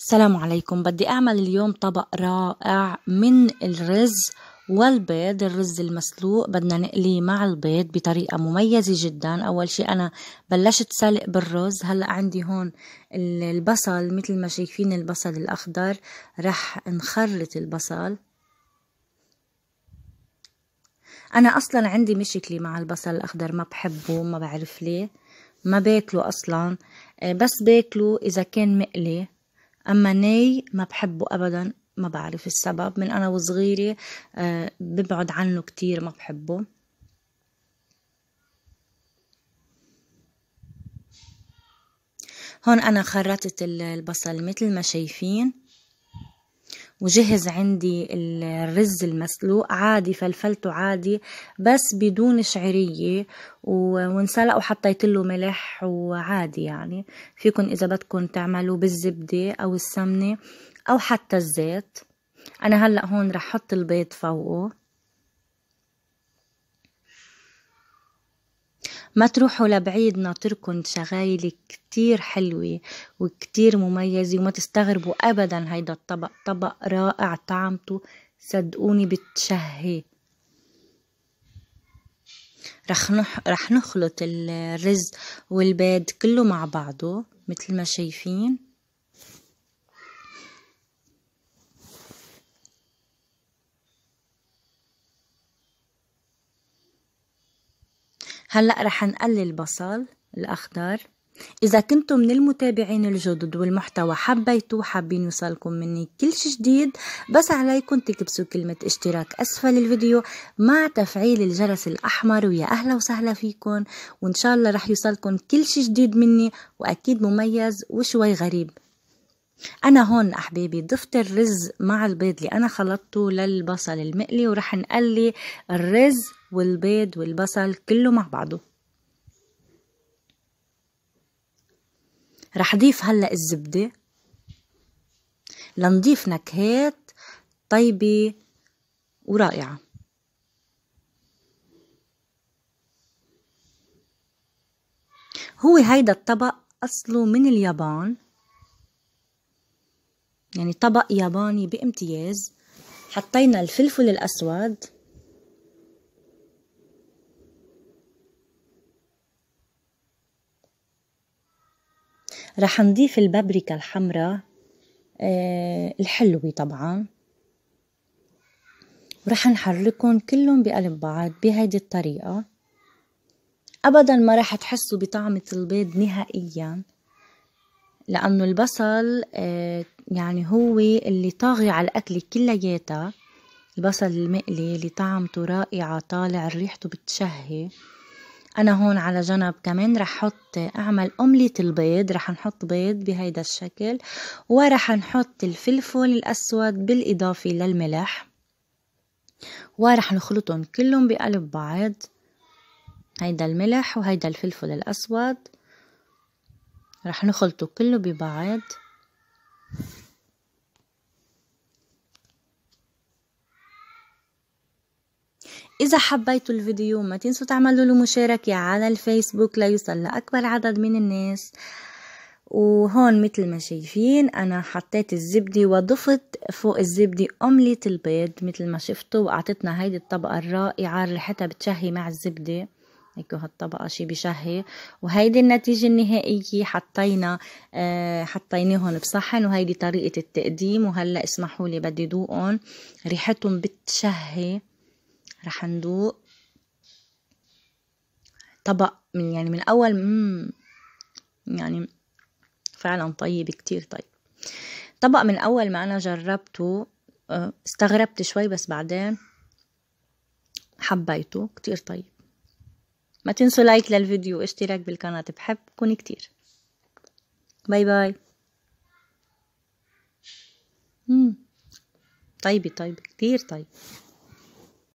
السلام عليكم بدي أعمل اليوم طبق رائع من الرز والبيض الرز المسلوق بدنا نقليه مع البيض بطريقة مميزة جدا أول شي أنا بلشت سلق بالرز هلأ عندي هون البصل مثل ما شايفين البصل الأخضر رح نخرط البصل أنا أصلا عندي مشكلة مع البصل الأخضر ما بحبه ما بعرف ليه ما باكله أصلا آه، بس باكله إذا كان مقلي أما ناي ما بحبه أبدا ما بعرف السبب من أنا وصغيرة آه، ببعد عنه كتير ما بحبه هون أنا خرطت البصل مثل ما شايفين وجهز عندي الرز المسلوق عادي فلفلته عادي بس بدون شعرية وانسلق وحطيت له ملح وعادي يعني فيكن إذا بدكن تعملوا بالزبدة أو السمنة أو حتى الزيت أنا هلأ هون رح حط البيض فوقه ما تروحوا لبعيد ناطركن شغايل كتير حلوة وكتير مميزة وما تستغربوا أبدا هيدا الطبق طبق رائع طعمته صدقوني بتشهي رح, نح... رح نخلط الرز والبيض كله مع بعضه مثل ما شايفين هلأ رح نقلي البصل الأخضر إذا كنتم من المتابعين الجدد والمحتوى حبيتوه حابين يوصلكم مني كل شي جديد بس عليكم تكبسوا كلمة اشتراك أسفل الفيديو مع تفعيل الجرس الأحمر ويا أهلا وسهلا فيكم وإن شاء الله رح يوصلكم كل شي جديد مني وأكيد مميز وشوي غريب أنا هون أحبابي ضفت الرز مع البيض اللي أنا خلطته للبصل المقلي ورح نقلي الرز والبيض والبصل كله مع بعضه رح ضيف هلا الزبدة لنضيف نكهات طيبة ورائعة هو هيدا الطبق أصله من اليابان يعني طبق ياباني بامتياز حطينا الفلفل الأسود رح نضيف البابريكا الحمراء آه، الحلوة طبعا ورح نحركهم كلهم بقلب بعض بهيدي الطريقة أبدا ما رح تحسوا بطعمة البيض نهائيا لأنه البصل آه، يعني هو اللي طاغي على الأكلة كلياتها البصل المقلي اللي طعمته رائعة طالع ريحته بتشهي انا هون على جنب كمان رح احط اعمل اومليت البيض رح نحط بيض بهيدا الشكل ورح نحط الفلفل الاسود بالاضافة للملح ورح نخلطهم كلهم بقلب بعض هيدا الملح وهيدا الفلفل الاسود رح نخلطه كله ببعض إذا حبيتوا الفيديو ما تنسوا تعملوا له مشاركة على الفيسبوك ليوصل لأكبر عدد من الناس وهون مثل ما شايفين أنا حطيت الزبدة وضفت فوق الزبدة أملة البيض مثل ما شفتوا وأعطتنا هيدي الطبقة الرائعة ريحتها بتشهي مع الزبدة هيك هالطبقة شي بشهي وهيدي النتيجة النهائية حطينا آه حطيناهم بصحن وهيدي طريقة التقديم وهلا اسمحوا لي بدي ذوقهم ريحتهم بتشهي رح ندوق طبق من يعني من أول مم يعني فعلا طيب كتير طيب طبق من أول ما أنا جربته آه، استغربت شوي بس بعدين حبيته كتير طيب ما تنسوا لايك للفيديو واشتراك بالقناة بحب كوني كتير باي باي مم. طيبة طيبة كتير طيب